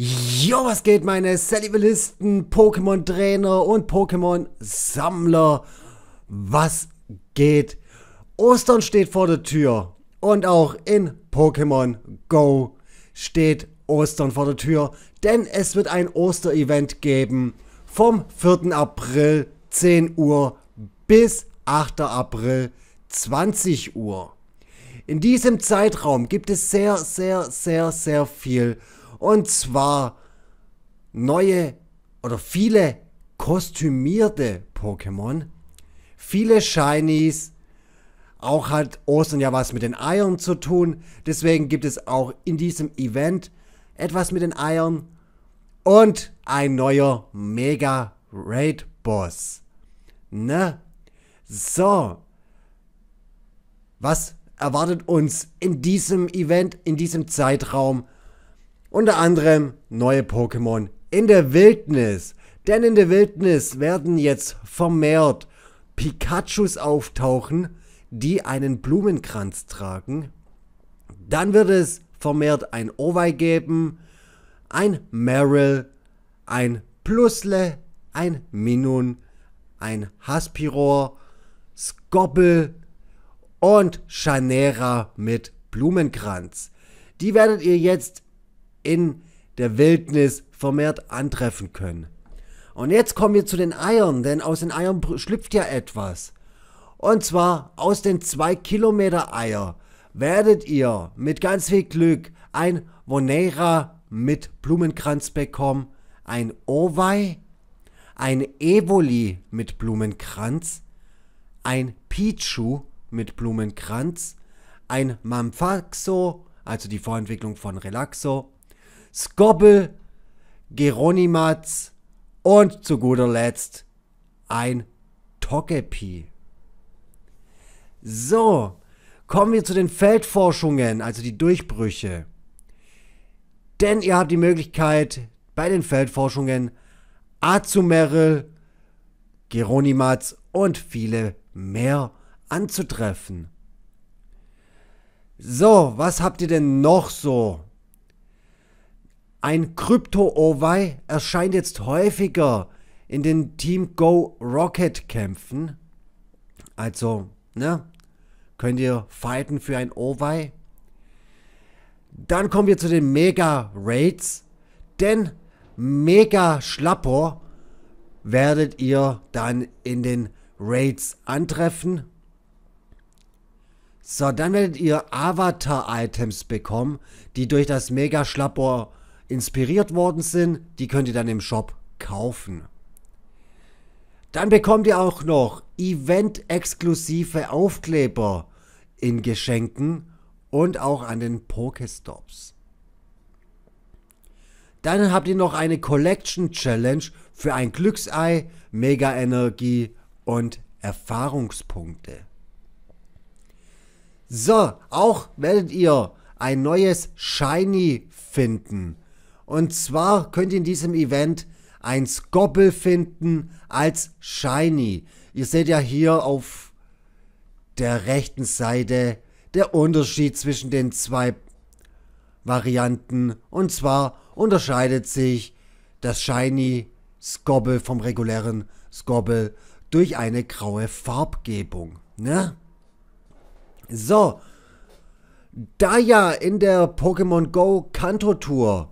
Jo, was geht meine Salivalisten, Pokémon-Trainer und Pokémon-Sammler? Was geht? Ostern steht vor der Tür und auch in Pokémon Go steht Ostern vor der Tür, denn es wird ein Osterevent geben vom 4. April 10 Uhr bis 8. April 20 Uhr. In diesem Zeitraum gibt es sehr, sehr, sehr, sehr viel und zwar neue oder viele kostümierte Pokémon, viele Shinies, auch hat Ostern ja was mit den Eiern zu tun. Deswegen gibt es auch in diesem Event etwas mit den Eiern. Und ein neuer Mega Raid Boss. Ne? So. Was erwartet uns in diesem Event, in diesem Zeitraum? Unter anderem neue Pokémon in der Wildnis. Denn in der Wildnis werden jetzt vermehrt Pikachus auftauchen, die einen Blumenkranz tragen. Dann wird es vermehrt ein Owei geben, ein Meryl, ein Plusle, ein Minun, ein Haspiror, Skoppel und Chanera mit Blumenkranz. Die werdet ihr jetzt in der Wildnis vermehrt antreffen können. Und jetzt kommen wir zu den Eiern, denn aus den Eiern schlüpft ja etwas. Und zwar aus den 2 Kilometer Eier werdet ihr mit ganz viel Glück ein Vonera mit Blumenkranz bekommen, ein Owei, ein Evoli mit Blumenkranz, ein Pichu mit Blumenkranz, ein Mamfaxo, also die Vorentwicklung von Relaxo, Skobbe, Geronimatz und zu guter Letzt ein Togepi. So, kommen wir zu den Feldforschungen, also die Durchbrüche. Denn ihr habt die Möglichkeit, bei den Feldforschungen Azumerl, Geronimatz und viele mehr anzutreffen. So, was habt ihr denn noch so ein Krypto-Owei erscheint jetzt häufiger in den Team Go Rocket Kämpfen. Also, ne? Könnt ihr fighten für ein Owei? Dann kommen wir zu den Mega Raids. Denn Mega Schlapper werdet ihr dann in den Raids antreffen. So, dann werdet ihr Avatar-Items bekommen, die durch das Mega Schlapper inspiriert worden sind, die könnt ihr dann im Shop kaufen. Dann bekommt ihr auch noch event-exklusive Aufkleber in Geschenken und auch an den Pokestops. Dann habt ihr noch eine Collection Challenge für ein Glücksei, Mega Energie und Erfahrungspunkte. So, auch werdet ihr ein neues Shiny finden. Und zwar könnt ihr in diesem Event ein Skobbel finden als Shiny. Ihr seht ja hier auf der rechten Seite der Unterschied zwischen den zwei Varianten. Und zwar unterscheidet sich das Shiny Skobbel vom regulären Skobbel durch eine graue Farbgebung. Ne? So, da ja in der Pokémon Go Kanto Tour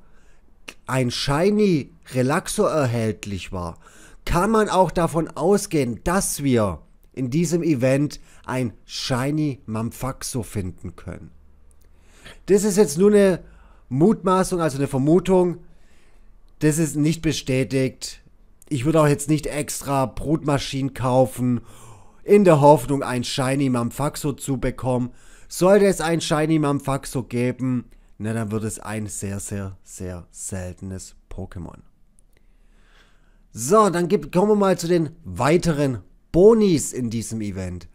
ein Shiny Relaxo erhältlich war, kann man auch davon ausgehen, dass wir in diesem Event ein Shiny Mamfaxo finden können. Das ist jetzt nur eine Mutmaßung, also eine Vermutung. Das ist nicht bestätigt. Ich würde auch jetzt nicht extra Brutmaschinen kaufen, in der Hoffnung, ein Shiny Mamfaxo zu bekommen. Sollte es ein Shiny Mamfaxo geben, na dann wird es ein sehr, sehr, sehr seltenes Pokémon. So, dann gibt, kommen wir mal zu den weiteren Bonis in diesem Event.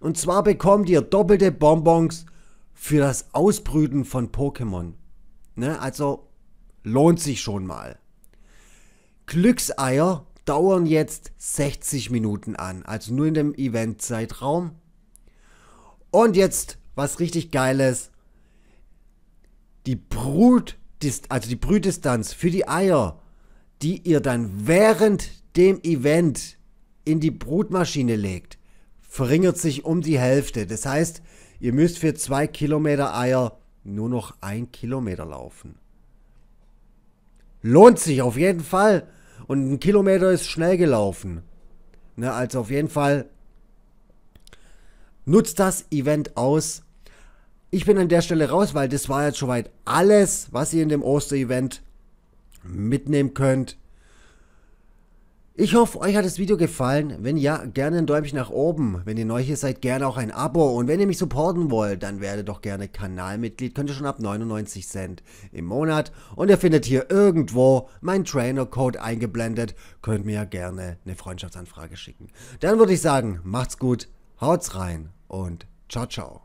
Und zwar bekommt ihr doppelte Bonbons für das Ausbrüten von Pokémon. Ne, also lohnt sich schon mal. Glückseier dauern jetzt 60 Minuten an, also nur in dem Event-Zeitraum. Und jetzt was richtig Geiles, die Brutdistanz, also die Brütdistanz für die Eier, die ihr dann während dem Event in die Brutmaschine legt, verringert sich um die Hälfte. Das heißt, ihr müsst für zwei Kilometer Eier nur noch ein Kilometer laufen. Lohnt sich auf jeden Fall. Und ein Kilometer ist schnell gelaufen. Ne, also auf jeden Fall nutzt das Event aus. Ich bin an der Stelle raus, weil das war jetzt soweit alles, was ihr in dem Oster-Event mitnehmen könnt. Ich hoffe, euch hat das Video gefallen. Wenn ja, gerne ein Däumchen nach oben. Wenn ihr neu hier seid, gerne auch ein Abo. Und wenn ihr mich supporten wollt, dann werdet doch gerne Kanalmitglied. Könnt ihr schon ab 99 Cent im Monat. Und ihr findet hier irgendwo meinen Trainer-Code eingeblendet. Könnt mir ja gerne eine Freundschaftsanfrage schicken. Dann würde ich sagen, macht's gut, haut's rein und ciao, ciao.